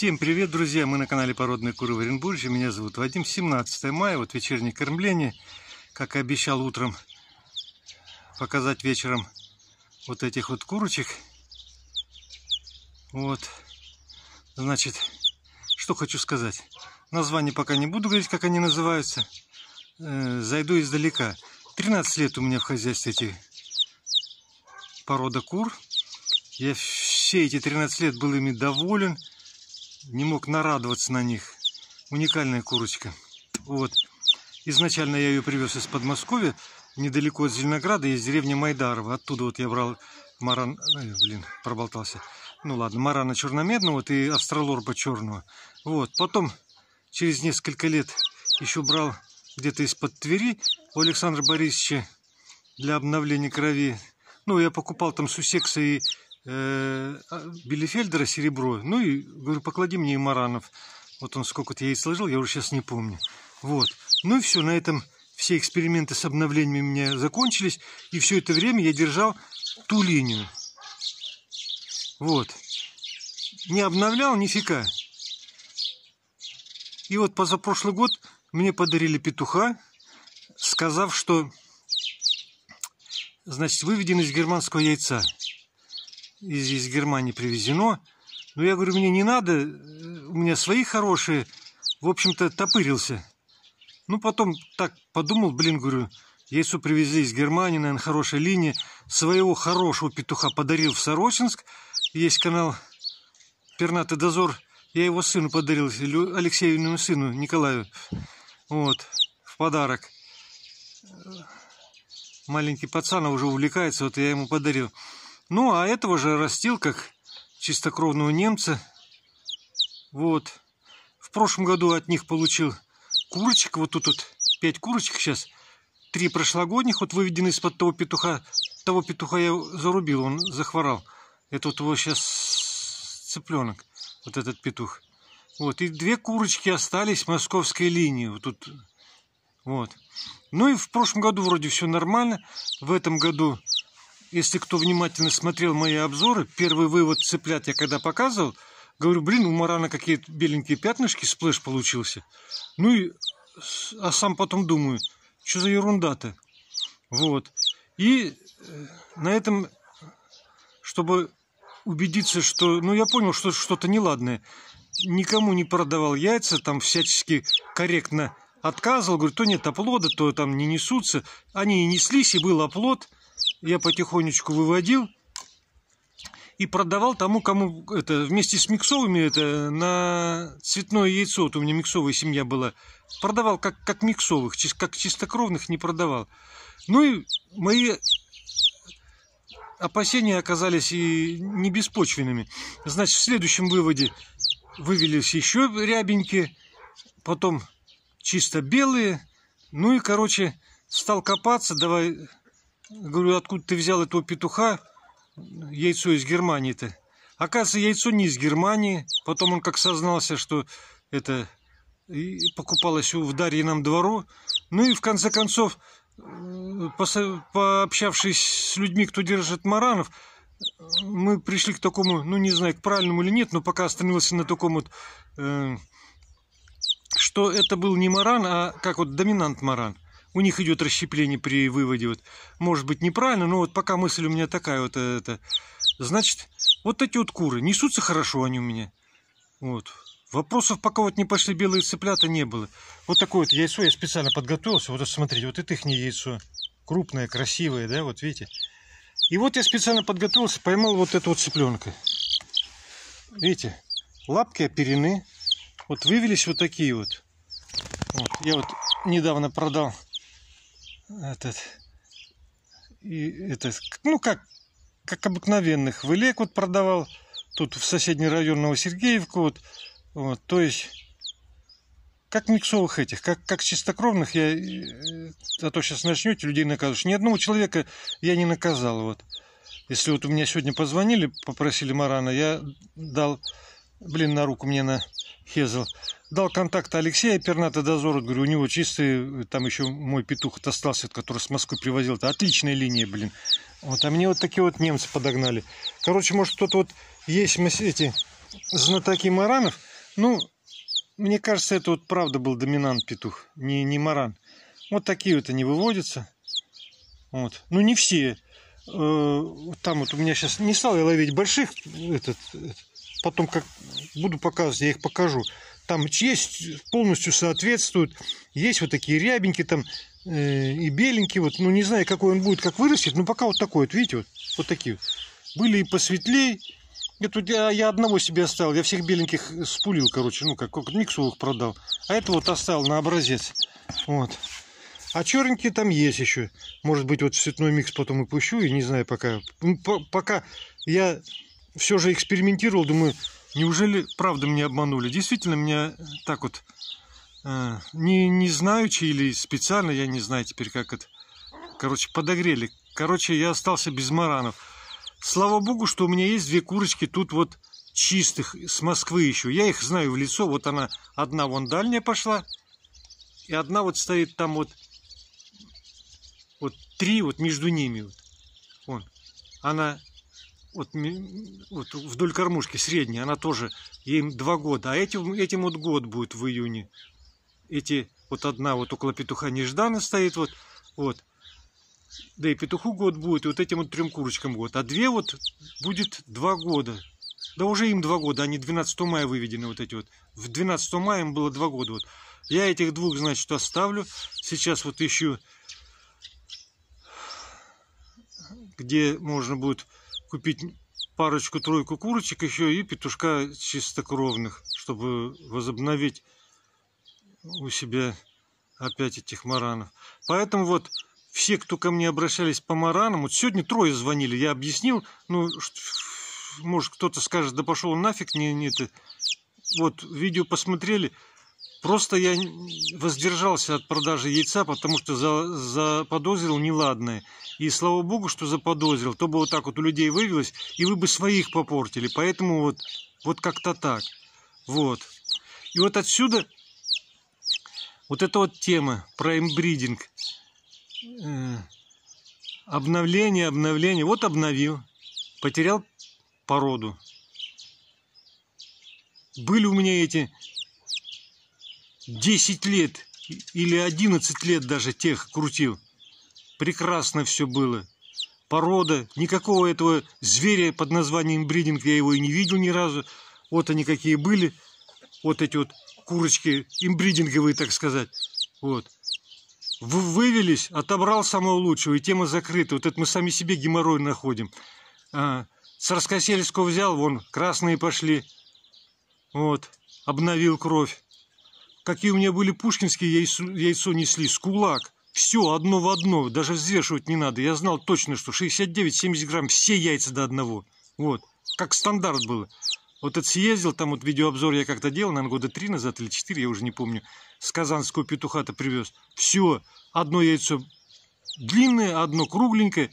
Всем привет, друзья! Мы на канале Породные куры в Оренбурге. Меня зовут Вадим. 17 мая, вот вечернее кормление. Как и обещал утром показать вечером вот этих вот курочек. Вот. Значит, что хочу сказать. Название пока не буду говорить, как они называются. Э, зайду издалека. 13 лет у меня в хозяйстве эти порода кур. Я все эти 13 лет был ими доволен не мог нарадоваться на них. Уникальная курочка. Вот. Изначально я ее привез из Подмосковья, недалеко от Зеленограда, есть деревня Майдарова. Оттуда вот я брал маран... Ой, блин, проболтался. Ну ладно, марана черномедного вот, и австралорба черного. Вот. Потом, через несколько лет, еще брал где-то из-под Твери у Александра Борисовича для обновления крови. Ну, я покупал там сусекса и Э, а, Белефельдера серебро. Ну и говорю, поклади мне и маранов. Вот он сколько-то яиц сложил, я уже сейчас не помню. Вот. Ну и все, на этом все эксперименты с обновлениями у меня закончились. И все это время я держал ту линию. Вот. Не обновлял нифига. И вот позапрошлый год мне подарили петуха, сказав, что значит, выведен из германского яйца из, из Германии привезено. Но я говорю, мне не надо, э, у меня свои хорошие. В общем-то, топырился. Ну, потом так подумал, блин, говорю, яйцо привезли из Германии, наверное, хорошая линия. Своего хорошего петуха подарил в Сорочинск. Есть канал «Пернатый дозор». Я его сыну подарил, Алексеевному сыну, Николаю. Вот, в подарок. Маленький пацан уже увлекается, вот я ему подарил. Ну, а этого же растил как чистокровного немца. Вот. В прошлом году от них получил курочек. Вот тут вот пять курочек сейчас. Три прошлогодних вот выведены из-под того петуха. Того петуха я зарубил, он захворал. Это вот его сейчас цыпленок, вот этот петух. Вот, и две курочки остались московской линии. Вот тут вот. Ну и в прошлом году вроде все нормально. В этом году если кто внимательно смотрел мои обзоры, первый вывод цыплят я когда показывал, говорю, блин, у Марана какие-то беленькие пятнышки, сплэш получился. Ну и, а сам потом думаю, что за ерунда-то? Вот. И э, на этом, чтобы убедиться, что... Ну, я понял, что что-то неладное. Никому не продавал яйца, там всячески корректно отказывал. Говорю, то нет оплода, то там не несутся. Они и неслись, и был оплод – я потихонечку выводил и продавал тому, кому это вместе с миксовыми это на цветное яйцо, вот у меня миксовая семья была, продавал как, как миксовых, как чистокровных не продавал. Ну и мои опасения оказались и не беспочвенными. Значит, в следующем выводе вывелись еще рябеньки, потом чисто белые. Ну и, короче, стал копаться, давай Говорю, откуда ты взял этого петуха, яйцо из Германии-то? Оказывается, яйцо не из Германии. Потом он как сознался, что это и покупалось в Дарьином двору. Ну и в конце концов, э, пообщавшись с людьми, кто держит маранов, мы пришли к такому, ну не знаю, к правильному или нет, но пока остановился на таком вот, э, что это был не маран, а как вот доминант маран у них идет расщепление при выводе. Вот. Может быть неправильно, но вот пока мысль у меня такая вот э, это. Значит, вот эти вот куры, несутся хорошо они у меня. Вот. Вопросов пока вот не пошли белые цыплята не было. Вот такое вот яйцо я специально подготовился. Вот смотрите, вот это их яйцо. Крупное, красивое, да, вот видите. И вот я специально подготовился, поймал вот эту вот цыпленка. Видите, лапки оперены. Вот вывелись вот такие вот. вот. Я вот недавно продал этот, и этот, ну как, как обыкновенных. В Илек вот продавал, тут в соседний район Новосергеевку вот, вот, то есть как миксовых этих, как, как чистокровных, я, э, а то сейчас начнете людей наказывать. Ни одного человека я не наказал. Вот. Если вот у меня сегодня позвонили, попросили Марана, я дал, блин, на руку мне на Хезл. Дал контакт Алексея Перната дозору. Говорю, у него чистый, там еще мой петух остался, который с Москвы привозил. Это отличная линия, блин. Вот, а мне вот такие вот немцы подогнали. Короче, может, кто-то вот есть мы эти знатоки маранов. Ну, мне кажется, это вот правда был доминант петух, не, не маран. Вот такие вот они выводятся. Вот. Ну, не все. Э, там вот у меня сейчас не стал я ловить больших этот, этот потом как буду показывать, я их покажу. Там есть, полностью соответствуют. Есть вот такие рябенькие там э, и беленькие. Вот, ну, не знаю, какой он будет, как вырастет, но пока вот такой вот, видите, вот, вот такие. Были и посветлее Я, я, я одного себе оставил, я всех беленьких спулил, короче, ну, как, как миксовых продал. А это вот оставил на образец. Вот. А черненькие там есть еще. Может быть, вот цветной микс потом и пущу, и не знаю пока. Ну, пока я все же экспериментировал, думаю, неужели правда меня обманули? Действительно, меня так вот э, не, не знаючи или специально, я не знаю теперь как это, короче, подогрели. Короче, я остался без маранов. Слава богу, что у меня есть две курочки тут вот чистых, с Москвы еще. Я их знаю в лицо. Вот она, одна вон дальняя пошла, и одна вот стоит там вот, вот три вот между ними. Вот. Вон. Она вот, вот вдоль кормушки средняя, она тоже, им два года, а этим, этим вот год будет в июне. Эти, вот одна вот около петуха нежданно стоит, вот, вот. Да и петуху год будет, и вот этим вот трем курочкам год. А две вот будет два года. Да уже им два года, они 12 мая выведены вот эти вот. В 12 мая им было два года вот. Я этих двух, значит, оставлю. Сейчас вот ищу, где можно будет купить парочку-тройку курочек еще и петушка чистокровных, чтобы возобновить у себя опять этих маранов. Поэтому вот все, кто ко мне обращались по маранам, вот сегодня трое звонили, я объяснил, ну, может, кто-то скажет, да пошел нафиг, не, не ты. Вот, видео посмотрели, просто я воздержался от продажи яйца, потому что за, заподозрил неладное. И слава богу, что заподозрил, то бы вот так вот у людей вывелось, и вы бы своих попортили. Поэтому вот, вот как-то так. Вот. И вот отсюда вот эта вот тема про имбридинг. Э, обновление, обновление. Вот обновил. Потерял породу. Были у меня эти 10 лет или 11 лет даже тех крутил прекрасно все было. Порода, никакого этого зверя под названием бридинг я его и не видел ни разу. Вот они какие были, вот эти вот курочки, имбридинговые, так сказать. Вот. Вывелись, отобрал самого лучшего, и тема закрыта. Вот это мы сами себе геморрой находим. А, Царскосельского взял, вон, красные пошли. Вот, обновил кровь. Какие у меня были пушкинские яйцо, яйцо несли, скулак. Все одно в одно, даже взвешивать не надо. Я знал точно, что 69-70 грамм, все яйца до одного. Вот, как стандарт было. Вот это съездил, там вот видеообзор я как-то делал, наверное, года три назад или четыре, я уже не помню. С казанского петуха-то привез. Все, одно яйцо длинное, одно кругленькое.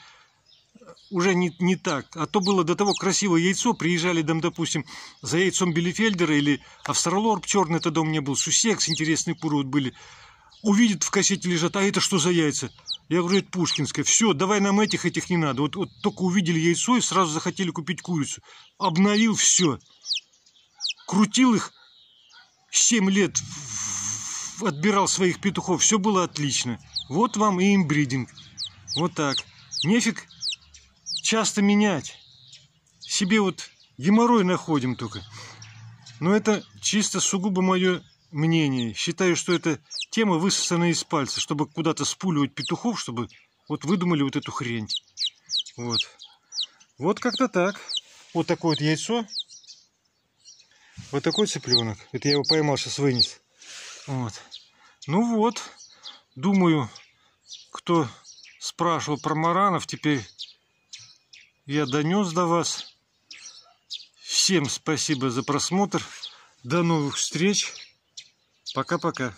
Уже не, не так. А то было до того красивое яйцо. Приезжали, там, допустим, за яйцом Белефельдера или Австралорб черный тогда у меня был. Сусек с интересной пуры вот были увидит в кассете лежат, а это что за яйца? Я говорю, это пушкинская Все, давай нам этих, этих не надо. Вот, вот только увидели яйцо и сразу захотели купить курицу. Обновил все. Крутил их 7 лет, отбирал своих петухов. Все было отлично. Вот вам и имбридинг. Вот так. Нефиг часто менять. Себе вот геморрой находим только. Но это чисто сугубо мое Мнение. Считаю, что эта тема высосана из пальца, чтобы куда-то спуливать петухов, чтобы вот выдумали вот эту хрень. Вот. Вот как-то так. Вот такое вот яйцо. Вот такой цыпленок. Это я его поймал, сейчас вынес. Вот. Ну вот. Думаю, кто спрашивал про маранов, теперь я донес до вас. Всем спасибо за просмотр. До новых встреч. Пока-пока.